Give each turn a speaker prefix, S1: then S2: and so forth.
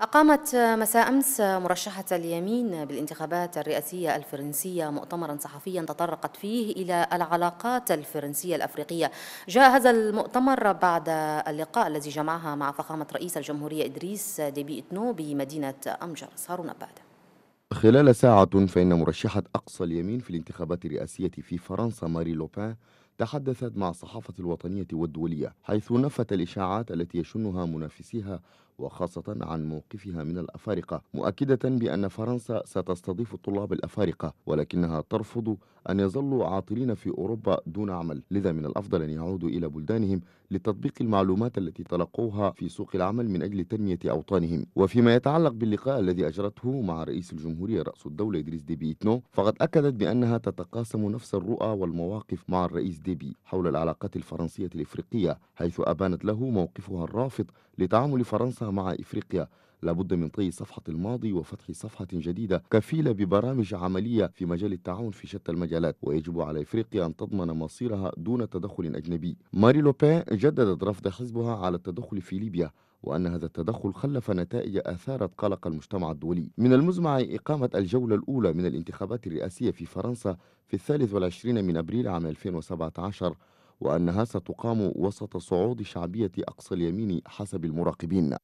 S1: أقامت مساء أمس مرشحة اليمين بالانتخابات الرئاسية الفرنسية مؤتمرا صحفيا تطرقت فيه إلى العلاقات الفرنسية الأفريقية جاء هذا المؤتمر بعد اللقاء الذي جمعها مع فخامة رئيس الجمهورية إدريس ديبي إتنو بمدينة أمجر سهرنا بعد
S2: خلال ساعة فإن مرشحة أقصى اليمين في الانتخابات الرئاسية في فرنسا ماري لوبان تحدثت مع الصحافة الوطنية والدولية حيث نفت الإشاعات التي يشنها منافسيها وخاصة عن موقفها من الأفارقة مؤكدة بأن فرنسا ستستضيف الطلاب الأفارقة ولكنها ترفض أن يظلوا عاطلين في أوروبا دون عمل لذا من الأفضل أن يعودوا إلى بلدانهم لتطبيق المعلومات التي تلقوها في سوق العمل من أجل تنمية أوطانهم وفيما يتعلق باللقاء الذي أجرته مع رئيس الجمهورية رأس الدولة إدريس ديبي إتنو فقد أكدت بأنها تتقاسم نفس الرؤى والمواقف مع الرئيس ديبي حول العلاقات الفرنسية الإفريقية حيث أبانت له موقفها الرافض لتعامل فرنسا مع إفريقيا لابد من طي صفحة الماضي وفتح صفحة جديدة كفيلة ببرامج عملية في مجال التعاون في شتى المجالات ويجب على إفريقيا أن تضمن مصيرها دون تدخل أجنبي ماري لوبين جددت رفض حزبها على التدخل في ليبيا وأن هذا التدخل خلف نتائج أثارت قلق المجتمع الدولي من المزمع إقامة الجولة الأولى من الانتخابات الرئاسية في فرنسا في الثالث والعشرين من أبريل عام 2017 وأنها ستقام وسط صعود شعبية أقصى اليمين حسب المراقبين